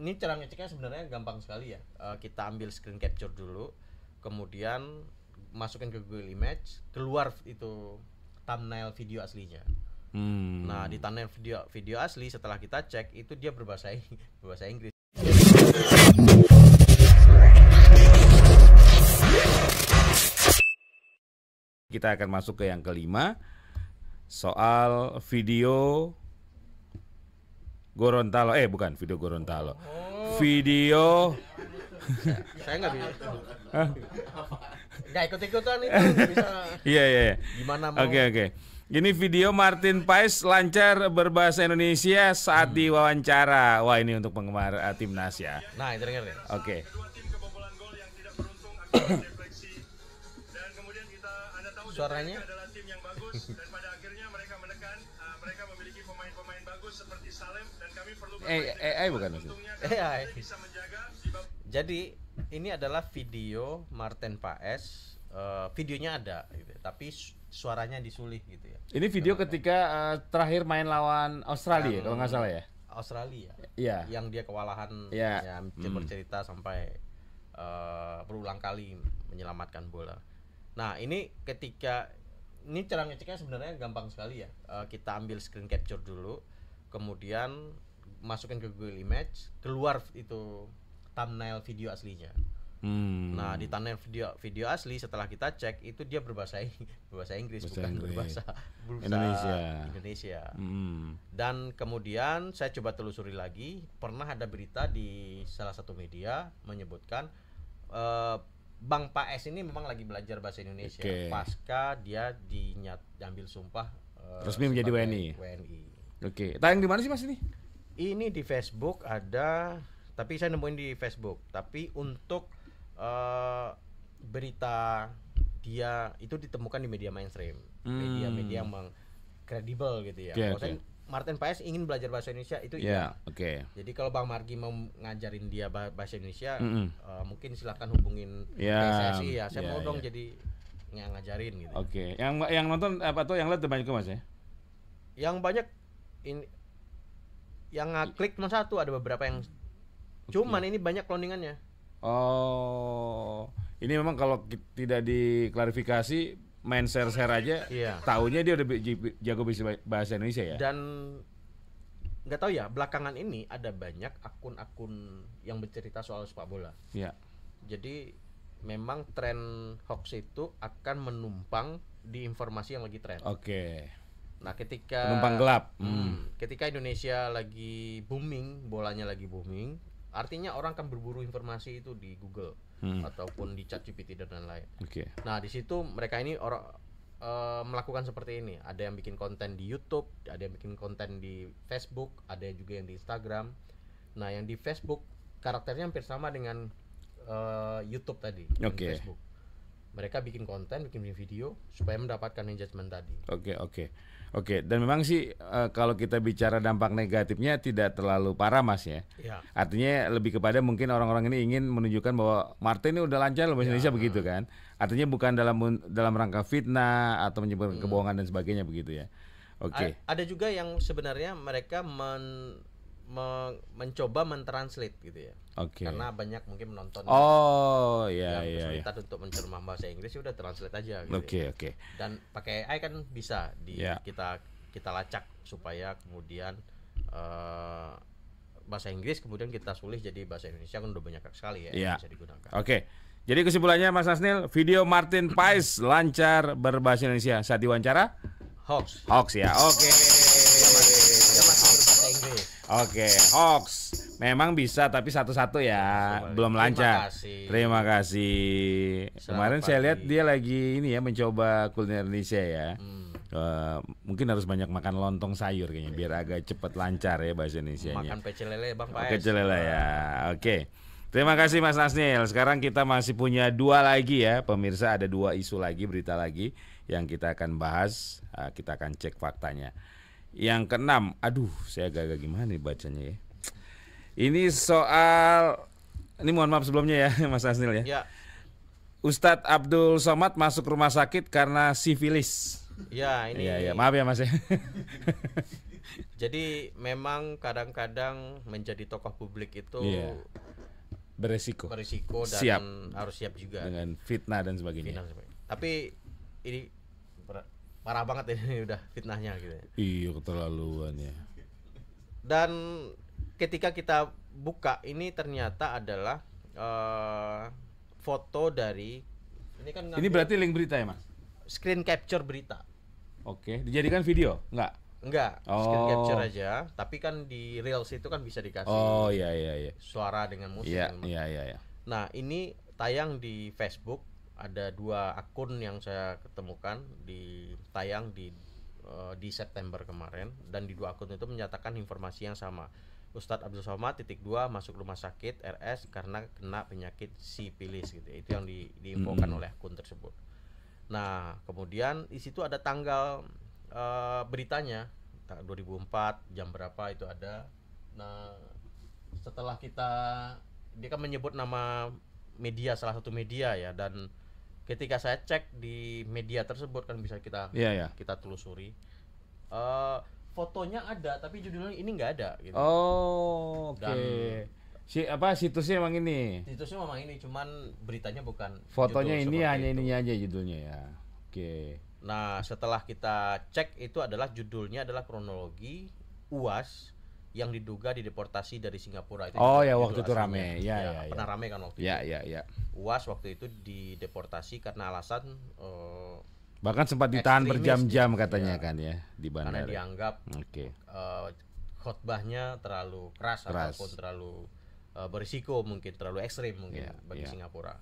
ini cara ngeceknya sebenarnya gampang sekali ya. Uh, kita ambil screen capture dulu, kemudian masukin ke Google Image, keluar itu thumbnail video aslinya. Hmm. Nah, di thumbnail video video asli setelah kita cek itu dia berbahasa berbahasa Inggris. Kita akan masuk ke yang kelima soal video Gorontalo. Eh bukan video Gorontalo. Oh. Video. Saya nggak bisa. Nggak ikut-ikutan itu iya, iya iya. Gimana mau? Oke okay, oke. Okay. Ini video Martin Pais lancar berbahasa Indonesia saat hmm. diwawancara. Wah ini untuk penggemar uh, timnas ya. Nah itu dengar nih. Oke. mereka memiliki pemain Suaranya seperti eh, AI, AI eh, eh, bukan untungnya AI. Eh, bisa menjaga Jadi ini adalah video Martin Paes uh, videonya ada gitu. tapi suaranya disulih gitu ya. Ini video ketika terakhir main lawan Australia kalau nggak salah ya. Australia. Iya. Yang dia kewalahan yeah. ya hmm. bercerita sampai berulang kali menyelamatkan bola. Nah, ini ketika ini cara ngeceknya sebenarnya gampang sekali ya. kita ambil screen capture dulu kemudian masukin ke Google Image keluar itu thumbnail video aslinya Hmm. Nah di thumbnail video video asli setelah kita cek itu dia berbahasa berbahasa Inggris bahasa bukan Inggris. berbahasa bahasa Indonesia. Indonesia. Hmm. Dan kemudian saya coba telusuri lagi pernah ada berita di salah satu media menyebutkan uh, Bang Pak S ini memang lagi belajar bahasa Indonesia okay. pasca dia dinyat diambil sumpah uh, resmi menjadi WNI. WNI. Oke, okay. tayang di mana sih Mas ini? Ini di Facebook ada, tapi saya nemuin di Facebook. Tapi untuk uh, berita dia itu ditemukan di media mainstream, media-media hmm. yang kredibel gitu ya. Yeah, Maksudnya okay. Martin Paes ingin belajar bahasa Indonesia itu yeah, iya. Ya, oke. Okay. Jadi kalau Bang Margi mau ngajarin dia bahasa Indonesia, mm -hmm. uh, mungkin silahkan hubungin yeah, PSSI ya. Saya yeah, mau dong yeah. jadi ngajarin gitu. Oke, okay. yang yang nonton apa tuh yang lihat banyak ke mas ya? Yang banyak ini yang ngeklik cuma satu ada beberapa yang iya. cuman ini banyak cloningannya oh ini memang kalau tidak diklarifikasi main share share aja iya. tahunya dia udah jago bahasa Indonesia ya dan nggak tahu ya belakangan ini ada banyak akun-akun yang bercerita soal sepak bola iya. jadi memang tren hoax itu akan menumpang di informasi yang lagi tren oke okay. Nah, ketika penumpang gelap. Hmm, hmm, ketika Indonesia lagi booming, bolanya lagi booming, artinya orang akan berburu informasi itu di Google hmm. ataupun di ChatGPT dan lain-lain. Okay. Nah, di situ mereka ini orang uh, melakukan seperti ini. Ada yang bikin konten di YouTube, ada yang bikin konten di Facebook, ada yang juga yang di Instagram. Nah, yang di Facebook karakternya hampir sama dengan uh, YouTube tadi, okay. Facebook. Mereka bikin konten, bikin video supaya mendapatkan engagement tadi. Oke, okay, oke. Okay. Oke, dan memang sih uh, kalau kita bicara dampak negatifnya tidak terlalu parah mas ya. ya. Artinya lebih kepada mungkin orang-orang ini ingin menunjukkan bahwa Martin ini udah lancar loh bahasa ya. Indonesia begitu kan. Artinya bukan dalam dalam rangka fitnah atau menyebut hmm. kebohongan dan sebagainya begitu ya. Oke. Okay. ada juga yang sebenarnya mereka men me mencoba mentranslate gitu ya. Okay. Karena banyak mungkin menonton. Oh iya, iya iya. Kesulitan iya. untuk mencermah bahasa Inggris sudah ya translate aja. Oke gitu oke. Okay, ya. okay. Dan pakai AI kan bisa di yeah. kita kita lacak supaya kemudian uh, bahasa Inggris kemudian kita sulih jadi bahasa Indonesia kan udah banyak sekali ya yeah. bisa digunakan. Oke. Okay. Jadi kesimpulannya Mas Asnil, video Martin Pais lancar berbahasa Indonesia saat diwawancara hoax. Hoax ya. Oke. Okay. Oke, okay, hoax. Memang bisa tapi satu-satu ya, belum lancar. Terima kasih. Terima kasih. Kemarin saya lihat dia lagi ini ya mencoba kuliner Indonesia ya. Hmm. Uh, mungkin harus banyak makan lontong sayur kayaknya biar agak cepat lancar ya bahasa Indonesia. nya. Makan pecel lele Bang Pak. Pecel lele ya. Oke. Okay. Terima kasih Mas Nasnil. Sekarang kita masih punya dua lagi ya, pemirsa ada dua isu lagi, berita lagi yang kita akan bahas, uh, kita akan cek faktanya. Yang keenam, aduh saya agak-agak gimana nih bacanya ya. Ini soal ini mohon maaf sebelumnya ya Mas Asnil ya. ya. Ustadz Abdul Somad masuk rumah sakit karena sifilis. Ya ini. Ya, ya. Maaf ya Mas ya. Jadi memang kadang-kadang menjadi tokoh publik itu ya. beresiko. Beresiko dan siap. harus siap juga dengan fitnah dan sebagainya. Fitnah dan sebagainya. Tapi ini parah banget ini udah fitnahnya gitu ya. Iya keterlaluan ya. Dan ketika kita buka ini ternyata adalah uh, foto dari ini kan Ini berarti link berita ya, Mas? Screen capture berita. Oke, dijadikan video? Enggak. Enggak, oh. screen capture aja, tapi kan di Reels itu kan bisa dikasih. Oh iya iya iya. Suara dengan musik. Iya iya, iya iya. Nah, ini tayang di Facebook ada dua akun yang saya ketemukan di tayang di uh, di September kemarin dan di dua akun itu menyatakan informasi yang sama. Ustadz Abdul Somad titik dua masuk rumah sakit RS karena kena penyakit sipilis gitu. Ya. Itu yang di, diinfokan hmm. oleh akun tersebut. Nah, kemudian di situ ada tanggal uh, beritanya 2004 jam berapa itu ada. Nah, setelah kita dia kan menyebut nama media salah satu media ya dan ketika saya cek di media tersebut kan bisa kita yeah, yeah. kita telusuri uh, fotonya ada tapi judulnya ini nggak ada gitu. Oh, oke. Okay. si apa situsnya memang ini? Situsnya memang ini, cuman beritanya bukan fotonya ini hanya itu. ininya aja judulnya ya. Oke. Okay. Nah, setelah kita cek itu adalah judulnya adalah kronologi UAS yang diduga dideportasi dari Singapura itu. Oh ya waktu itu rame. Ya, ya, ya, ya pernah rame kan waktu ya, itu. Ya ya UAS waktu itu dideportasi karena alasan uh, bahkan sempat ditahan berjam-jam gitu. katanya ya, kan ya di bandara. Karena dianggap okay. uh, eh, khotbahnya terlalu keras, keras. ataupun terlalu uh, berisiko mungkin terlalu ekstrim mungkin ya, bagi ya. Singapura.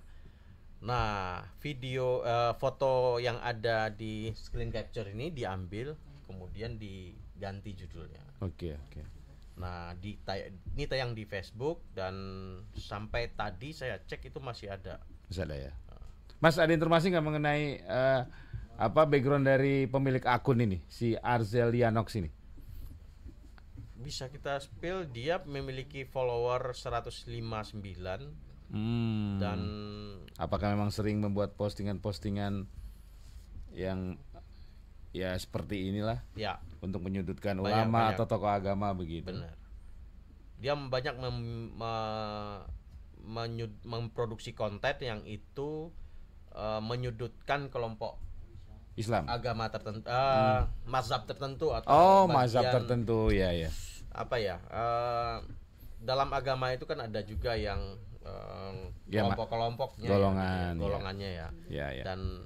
Nah, video uh, foto yang ada di screen capture ini diambil kemudian diganti judulnya. Oke, okay, oke. Okay. Nah, di ini tayang di Facebook dan sampai tadi saya cek itu masih ada. Masih ada ya. Ah. Mas ada informasi nggak mengenai uh, apa background dari pemilik akun ini si Arzelianox ini? Bisa kita spill dia memiliki follower 159 hmm. dan apakah memang sering membuat postingan-postingan yang ya seperti inilah ya untuk menyudutkan banyak, ulama banyak. atau tokoh agama begitu benar dia banyak mem, me, menyud, memproduksi konten yang itu uh, menyudutkan kelompok Islam agama tertentu uh, eh, hmm. mazhab tertentu atau oh mazhab tertentu ya ya apa ya uh, dalam agama itu kan ada juga yang uh, kelompok-kelompoknya ya, golongan ya, golongannya ya. Ya, ya dan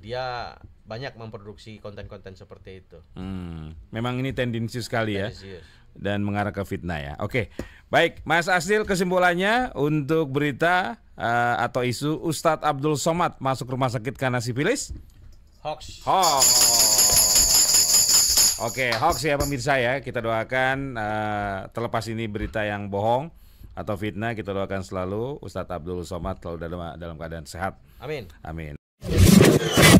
dia banyak memproduksi konten-konten seperti itu. Hmm, memang ini tendensi sekali ya dan mengarah ke fitnah ya. Oke, baik Mas Asil kesimpulannya untuk berita uh, atau isu Ustadz Abdul Somad masuk rumah sakit karena sipilis. hoax. Hoax. Oke, hoax ya pemirsa ya. Kita doakan uh, terlepas ini berita yang bohong atau fitnah kita doakan selalu Ustadz Abdul Somad kalau dalam dalam keadaan sehat. Amin. Amin.